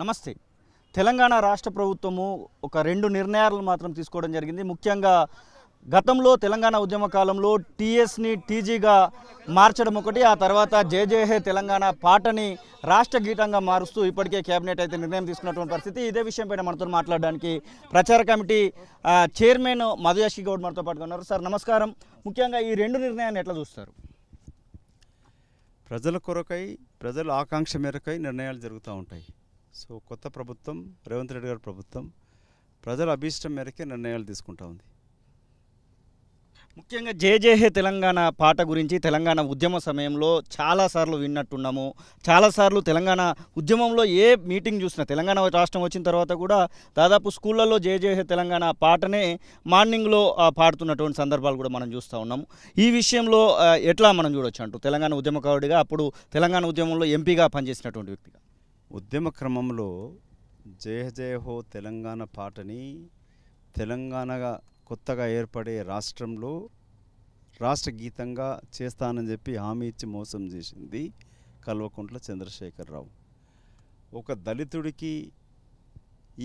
నమస్తే తెలంగాణ రాష్ట్ర ప్రభుత్వము ఒక రెండు నిర్ణయాలను మాత్రం తీసుకోవడం జరిగింది ముఖ్యంగా గతంలో తెలంగాణ ఉద్యమ కాలంలో టీఎస్ని టీజీగా మార్చడం ఒకటి ఆ తర్వాత జేజేహే తెలంగాణ పాటని రాష్ట్ర గీతంగా మారుస్తూ ఇప్పటికే కేబినెట్ అయితే నిర్ణయం తీసుకున్నటువంటి పరిస్థితి ఇదే విషయంపైన మనతో మాట్లాడడానికి ప్రచార కమిటీ చైర్మన్ మధుయాషి గౌడ్ మనతో పాటుగా ఉన్నారు సార్ నమస్కారం ముఖ్యంగా ఈ రెండు నిర్ణయాన్ని ఎట్లా చూస్తారు ప్రజల కొరకై ప్రజల ఆకాంక్ష మేరకై నిర్ణయాలు జరుగుతూ ఉంటాయి సో కొత్త ప్రభుత్వం రేవంత్ రెడ్డి గారి ప్రభుత్వం ప్రజల అభీష్టం మేరకే నిర్ణయాలు తీసుకుంటా ఉంది ముఖ్యంగా జేజేహే తెలంగాణ పాట గురించి తెలంగాణ ఉద్యమ సమయంలో చాలాసార్లు విన్నట్టున్నాము చాలాసార్లు తెలంగాణ ఉద్యమంలో ఏ మీటింగ్ చూసినా తెలంగాణ రాష్ట్రం వచ్చిన తర్వాత కూడా దాదాపు స్కూళ్ళల్లో జేజేహే తెలంగాణ పాటనే మార్నింగ్లో పాడుతున్నటువంటి సందర్భాలు కూడా మనం చూస్తూ ఉన్నాము ఈ విషయంలో ఎట్లా మనం చూడొచ్చు అంటూ తెలంగాణ ఉద్యమకారుడిగా అప్పుడు తెలంగాణ ఉద్యమంలో ఎంపీగా పనిచేసినటువంటి వ్యక్తిగా ఉద్యమ క్రమంలో జయ జయ హో తెలంగాణ పాటని తెలంగాణగా కొత్తగా ఏర్పడే రాష్ట్రంలో రాష్ట్ర గీతంగా చేస్తానని చెప్పి హామీ ఇచ్చి మోసం చేసింది కల్వకుంట్ల చంద్రశేఖరరావు ఒక దళితుడికి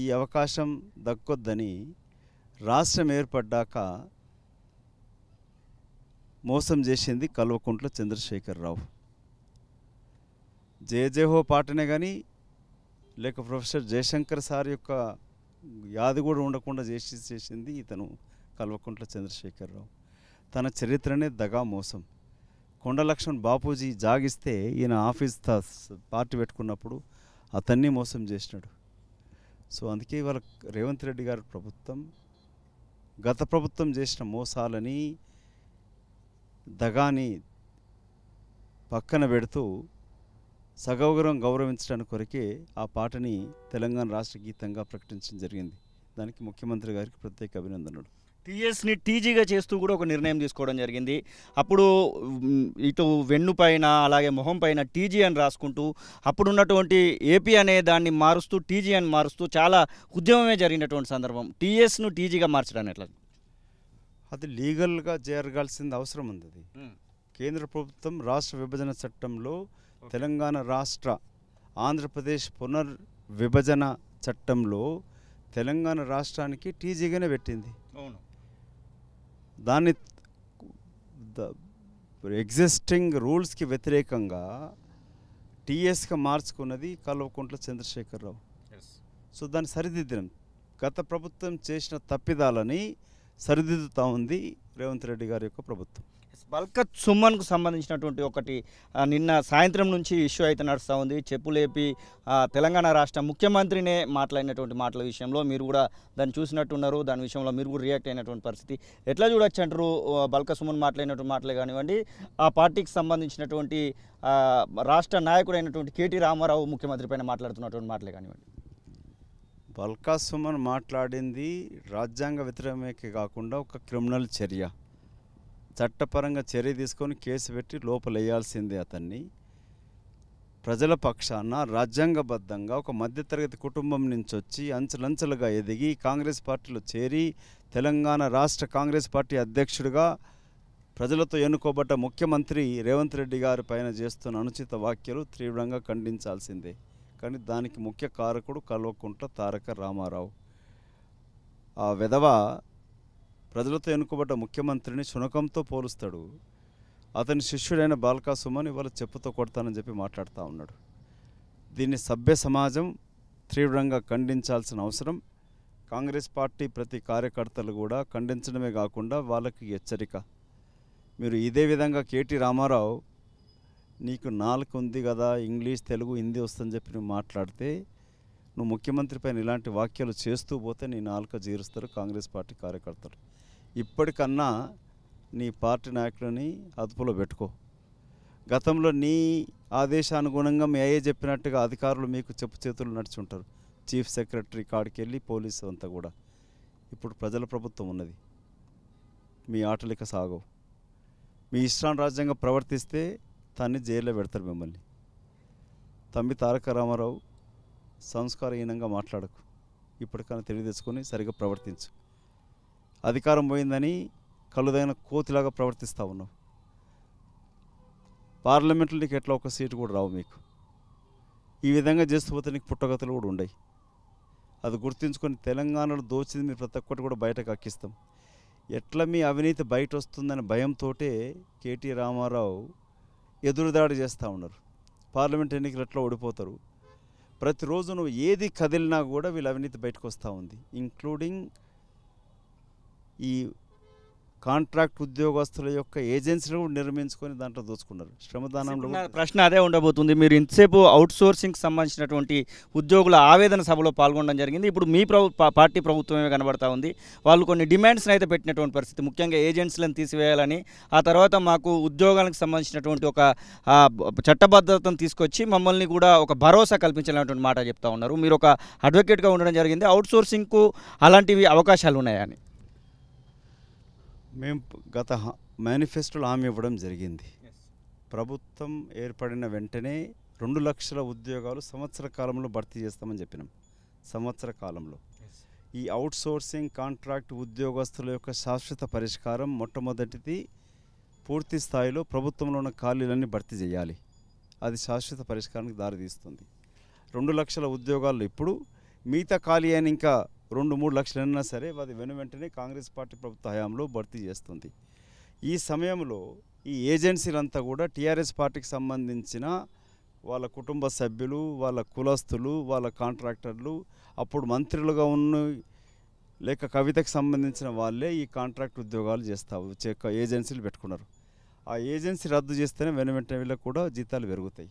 ఈ అవకాశం దక్కొద్దని రాష్ట్రం ఏర్పడ్డాక మోసం చేసింది కల్వకుంట్ల చంద్రశేఖరరావు జయహో పాటనే కానీ లేక ప్రొఫెసర్ జయశంకర్ సార్ యొక్క యాది కూడా ఉండకుండా చేసి చేసింది ఇతను కల్వకుంట్ల చంద్రశేఖరరావు తన చరిత్రనే దగా మోసం కొండలక్ష్మణ్ బాపూజీ జాగిస్తే ఈయన ఆఫీస్ పార్టీ పెట్టుకున్నప్పుడు అతన్ని మోసం చేసినాడు సో అందుకే ఇవాళ రేవంత్ రెడ్డి గారి ప్రభుత్వం గత ప్రభుత్వం చేసిన మోసాలని దగాని పక్కన పెడుతూ సగౌరవం గౌరవించడానికి కొరకే ఆ పాటని తెలంగాణ రాష్ట్ర గీతంగా ప్రకటించడం జరిగింది దానికి ముఖ్యమంత్రి గారికి ప్రత్యేక అభినందనలు టీఎస్ని టీజీగా చేస్తూ కూడా ఒక నిర్ణయం తీసుకోవడం జరిగింది అప్పుడు ఇటు వెన్ను పైన అలాగే మొహం పైన టీజీ అని రాసుకుంటూ అప్పుడున్నటువంటి ఏపీ అనే దాన్ని మారుస్తూ టీజీ అని మారుస్తూ చాలా ఉద్యమమే జరిగినటువంటి సందర్భం టీఎస్ను టీజీగా మార్చడానికి ఎట్లా అది లీగల్గా జరగాల్సింది అవసరం ఉంది అది కేంద్ర ప్రభుత్వం రాష్ట్ర విభజన చట్టంలో తెలంగాణ రాష్ట్ర ఆంధ్రప్రదేశ్ పునర్విభజన చట్టంలో తెలంగాణ రాష్ట్రానికి టీజీగానే పెట్టింది అవును దాన్ని ఎగ్జిస్టింగ్ రూల్స్కి వ్యతిరేకంగా టీఎస్గా మార్చుకున్నది కల్వకుంట్ల చంద్రశేఖరరావు సో దాన్ని సరిదిద్దడం గత ప్రభుత్వం చేసిన తప్పిదాలని సరిదిద్దుతూ ఉంది రేవంత్ రెడ్డి గారి యొక్క ప్రభుత్వం బల్కత్ సుమన్కు సంబంధించినటువంటి ఒకటి నిన్న సాయంత్రం నుంచి ఇష్యూ అయితే నడుస్తూ ఉంది చెప్పులేపి తెలంగాణ రాష్ట్ర ముఖ్యమంత్రినే మాట్లాడినటువంటి మాటల విషయంలో మీరు కూడా దాన్ని చూసినట్టున్నారు దాని విషయంలో మీరు కూడా రియాక్ట్ అయినటువంటి పరిస్థితి ఎట్లా చూడొచ్చు అంటారు బల్క సుమన్ మాట్లాడినటువంటి మాటలే కానివ్వండి ఆ పార్టీకి సంబంధించినటువంటి రాష్ట్ర నాయకుడైనటువంటి కేటీ రామారావు ముఖ్యమంత్రి పైన మాట్లాడుతున్నటువంటి మాటలే కానివ్వండి బల్కా సుమన్ మాట్లాడింది రాజ్యాంగ వ్యతిరేకమే కాకుండా ఒక క్రిమినల్ చర్య చట్టపరంగా చర్య తీసుకొని కేసు పెట్టి లోపలేయాల్సిందే అతన్ని ప్రజల పక్షాన రాజ్యాంగబద్ధంగా ఒక మధ్యతరగతి కుటుంబం నుంచి వచ్చి అంచెలంచెలుగా ఎదిగి కాంగ్రెస్ పార్టీలో చేరి తెలంగాణ రాష్ట్ర కాంగ్రెస్ పార్టీ అధ్యక్షుడిగా ప్రజలతో ఎన్నుకోబడ్డ ముఖ్యమంత్రి రేవంత్ రెడ్డి గారి పైన చేస్తున్న అనుచిత వ్యాఖ్యలు తీవ్రంగా ఖండించాల్సిందే కానీ దానికి ముఖ్య కారకుడు కల్వకుంట్ల తారక రామారావు ఆ విధవ ప్రజలతో ఎన్నుకోబడ్డ ముఖ్యమంత్రిని శునకంతో పోలుస్తాడు అతని శిష్యుడైన బాల్కాసుమని ఇవాళ చెప్పుతో కొడతానని చెప్పి మాట్లాడుతూ ఉన్నాడు దీన్ని సభ్య సమాజం తీవ్రంగా ఖండించాల్సిన అవసరం కాంగ్రెస్ పార్టీ ప్రతి కార్యకర్తలు కూడా ఖండించడమే కాకుండా వాళ్ళకి హెచ్చరిక మీరు ఇదే విధంగా కేటీ రామారావు నీకు నాలుగు ఉంది కదా ఇంగ్లీష్ తెలుగు హిందీ వస్తుందని చెప్పి నువ్వు మాట్లాడితే నువ్వు ముఖ్యమంత్రి పైన ఇలాంటి వాక్యాలు చేస్తూ పోతే నీ నాలుక జీరుస్తారు కాంగ్రెస్ పార్టీ కార్యకర్తలు ఇప్పటికన్నా నీ పార్టీ నాయకులని అదుపులో పెట్టుకో గతంలో నీ ఆదేశానుగుణంగా మీ అయ్యే చెప్పినట్టుగా అధికారులు మీకు చెప్పు చేతులు నడుచుంటారు చీఫ్ సెక్రటరీ కాడికి వెళ్ళి పోలీసు అంతా కూడా ఇప్పుడు ప్రజల ప్రభుత్వం ఉన్నది మీ ఆటలిక సాగవు మీ ఇష్టాన్ రాజ్యంగా ప్రవర్తిస్తే తన్ని జైల్లో పెడతారు మిమ్మల్ని తమ్మి తారక రామారావు సంస్కారహీనంగా మాట్లాడకు ఇప్పటికన్నా తెలియదెచ్చుకొని సరిగ్గా ప్రవర్తించు అధికారం పోయిందని కలుదైన కోతిలాగా ప్రవర్తిస్తూ ఉన్నావు పార్లమెంట్లో నీకు ఎట్లా ఒక సీటు కూడా రావు మీకు ఈ విధంగా చేస్తూ పోతే నీకు పుట్టగతులు కూడా ఉండయి అది గుర్తుంచుకొని తెలంగాణలో దోచింది మీరు ప్రతి ఒక్కటి కూడా బయటకు అక్కిస్తాం ఎట్లా మీ అవినీతి బయట వస్తుందనే భయంతో కేటీ రామారావు ఎదురుదాడి చేస్తూ ఉన్నారు పార్లమెంట్ ఎన్నికలు ఎట్లా ఓడిపోతారు ప్రతిరోజు నువ్వు ఏది కదిలినా కూడా వీళ్ళు అవినీతి బయటకు వస్తూ ఉంది ఇంక్లూడింగ్ ఈ కాంట్రాక్ట్ ఉద్యోగస్తుల యొక్క ఏజెన్సీలు కూడా నిర్మించుకొని దాంట్లో దోచుకున్నారు శ్రమదానంలో ప్రశ్న అదే ఉండబోతుంది మీరు ఇంతసేపు అవుట్ సోర్సింగ్ సంబంధించినటువంటి ఉద్యోగుల ఆవేదన సభలో పాల్గొనడం జరిగింది ఇప్పుడు మీ ప్రభు పార్టీ ప్రభుత్వమే కనబడతా ఉంది వాళ్ళు కొన్ని డిమాండ్స్ని అయితే పెట్టినటువంటి పరిస్థితి ముఖ్యంగా ఏజెన్సీలను తీసివేయాలని ఆ తర్వాత మాకు ఉద్యోగాలకు సంబంధించినటువంటి ఒక చట్టబద్ధతను తీసుకొచ్చి మమ్మల్ని కూడా ఒక భరోసా కల్పించాలనేటువంటి మాట చెప్తా ఉన్నారు మీరు ఒక అడ్వకేట్గా ఉండడం జరిగింది అవుట్ సోర్సింగ్కు అలాంటివి అవకాశాలు ఉన్నాయని మేము గత మేనిఫెస్టోలో హామీ ఇవ్వడం జరిగింది ప్రభుత్వం ఏర్పడిన వెంటనే రెండు లక్షల ఉద్యోగాలు సంవత్సర కాలంలో భర్తీ చేస్తామని చెప్పినాం సంవత్సర కాలంలో ఈ అవుట్ సోర్సింగ్ కాంట్రాక్ట్ ఉద్యోగస్తుల యొక్క శాశ్వత పరిష్కారం మొట్టమొదటిది పూర్తి స్థాయిలో ప్రభుత్వంలో ఉన్న ఖాళీలన్నీ భర్తీ చేయాలి అది శాశ్వత పరిష్కారానికి దారితీస్తుంది రెండు లక్షల ఉద్యోగాలు ఇప్పుడు మిగతా ఖాళీ అయిన ఇంకా రెండు మూడు లక్షలైనా సరే అది వెను వెంటనే కాంగ్రెస్ పార్టీ ప్రభుత్వ హయాంలో భర్తీ చేస్తుంది ఈ సమయంలో ఈ ఏజెన్సీలంతా కూడా టీఆర్ఎస్ పార్టీకి సంబంధించిన వాళ్ళ కుటుంబ సభ్యులు వాళ్ళ కులస్తులు వాళ్ళ కాంట్రాక్టర్లు అప్పుడు మంత్రులుగా ఉన్న లేక కవితకు సంబంధించిన వాళ్ళే ఈ కాంట్రాక్ట్ ఉద్యోగాలు చేస్తారు చెక్క ఏజెన్సీలు పెట్టుకున్నారు ఆ ఏజెన్సీ రద్దు చేస్తేనే వెను వెంటనే వీళ్ళకి కూడా జీతాలు పెరుగుతాయి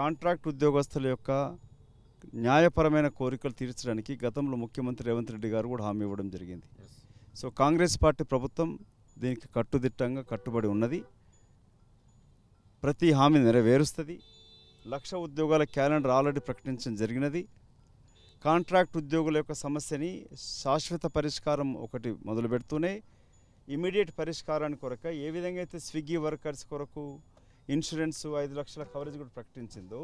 కాంట్రాక్ట్ ఉద్యోగస్తుల యొక్క న్యాయపరమైన కోరికలు తీర్చడానికి గతంలో ముఖ్యమంత్రి రేవంత్ రెడ్డి గారు కూడా హామీ ఇవ్వడం జరిగింది సో కాంగ్రెస్ పార్టీ ప్రభుత్వం దీనికి కట్టుదిట్టంగా కట్టుబడి ఉన్నది ప్రతి హామీ నెరవేరుస్తుంది లక్ష ఉద్యోగాల క్యాలెండర్ ఆల్రెడీ ప్రకటించడం జరిగినది కాంట్రాక్ట్ ఉద్యోగుల యొక్క సమస్యని శాశ్వత పరిష్కారం ఒకటి మొదలు పెడుతూనే ఇమీడియట్ పరిష్కారాన్ని కొరక ఏ విధంగా అయితే స్విగ్గీ వర్కర్స్ కొరకు ఇన్సూరెన్స్ ఐదు లక్షల కవరేజ్ కూడా ప్రకటించిందో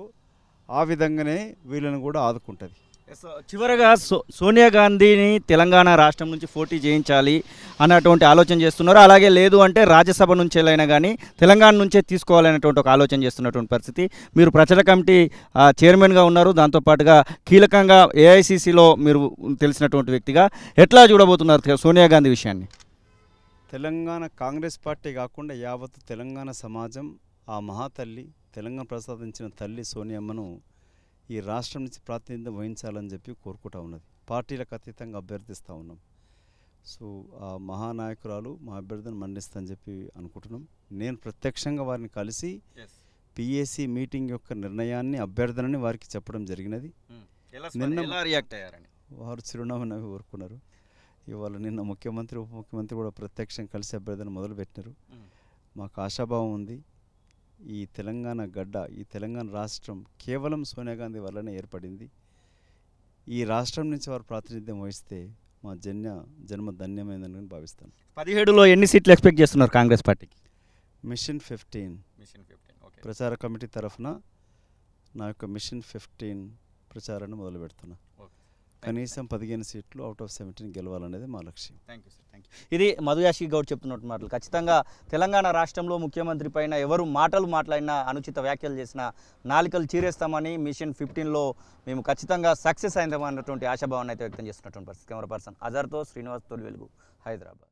ఆ విధంగానే వీళ్ళని కూడా ఆదుకుంటుంది చివరగా సో సోనియా గాంధీని తెలంగాణ రాష్ట్రం నుంచి పోటీ చేయించాలి అన్నటువంటి ఆలోచన చేస్తున్నారు అలాగే లేదు అంటే రాజ్యసభ నుంచేలైనా కానీ తెలంగాణ నుంచే తీసుకోవాలనేటువంటి ఒక ఆలోచన చేస్తున్నటువంటి పరిస్థితి మీరు ప్రచార కమిటీ చైర్మన్గా ఉన్నారు దాంతోపాటుగా కీలకంగా ఏఐసిసిలో మీరు తెలిసినటువంటి వ్యక్తిగా ఎట్లా చూడబోతున్నారు సోనియా గాంధీ విషయాన్ని తెలంగాణ కాంగ్రెస్ పార్టీ కాకుండా యావత్ తెలంగాణ సమాజం ఆ మహాతల్లి తెలంగాణ ప్రసాదించిన తల్లి సోనియమ్మను ఈ రాష్ట్రం నుంచి ప్రాతినిధ్యం వహించాలని చెప్పి కోరుకుంటా ఉన్నది పార్టీలకు అతీతంగా అభ్యర్థిస్తూ ఉన్నాం సో ఆ మహానాయకురాలు మా అభ్యర్థిని మండిస్తని చెప్పి అనుకుంటున్నాం నేను ప్రత్యక్షంగా వారిని కలిసి పిఎస్సి మీటింగ్ యొక్క నిర్ణయాన్ని అభ్యర్థనని వారికి చెప్పడం జరిగినది hmm. నిన్న రియాక్ట్ అయ్యారని వారు చిరునామా నవ్వి కోరుకున్నారు ఇవాళ నిన్న ముఖ్యమంత్రి ఉప ముఖ్యమంత్రి కూడా ప్రత్యక్షం కలిసి అభ్యర్థన మొదలుపెట్టినారు hmm. మాకు ఆశాభావం ఉంది ఈ తెలంగాణ గడ్డ ఈ తెలంగాణ రాష్ట్రం కేవలం సోనియా గాంధీ వల్లనే ఏర్పడింది ఈ రాష్ట్రం నుంచి వారు ప్రాతినిధ్యం వహిస్తే మా జన్య జన్మ ధన్యమైందని భావిస్తాను పదిహేడులో ఎన్ని సీట్లు ఎక్స్పెక్ట్ చేస్తున్నారు కాంగ్రెస్ పార్టీకి మిషన్ ఫిఫ్టీన్ మిషన్ ఫిఫ్టీన్ ప్రచార కమిటీ తరఫున నా యొక్క మిషన్ ఫిఫ్టీన్ ప్రచారాన్ని మొదలు పెడుతున్నాను కనీసం పదిహేను సీట్లు అవుట్ ఆఫ్ సెవెంటీన్ గెలవాలనేది మా లక్ష్యం thank you sir thank you ఇది మధుయాషి గౌడ్ చెప్తున్నట్టు మాటలు ఖచ్చితంగా తెలంగాణ రాష్ట్రంలో ముఖ్యమంత్రి పైన ఎవరు మాటలు మాట్లాడినా అనుచిత వ్యాఖ్యలు చేసిన నాలికలు చీరేస్తామని మిషన్ ఫిఫ్టీన్లో మేము ఖచ్చితంగా సక్సెస్ అయిందామన్నటువంటి ఆశాభావాన్ని అయితే వ్యక్తం చేస్తున్నటువంటి పరిస్థితి కెమెరా పర్సన్ అజర్తో శ్రీనివాస్ తొలి వెలుగు హైదరాబాద్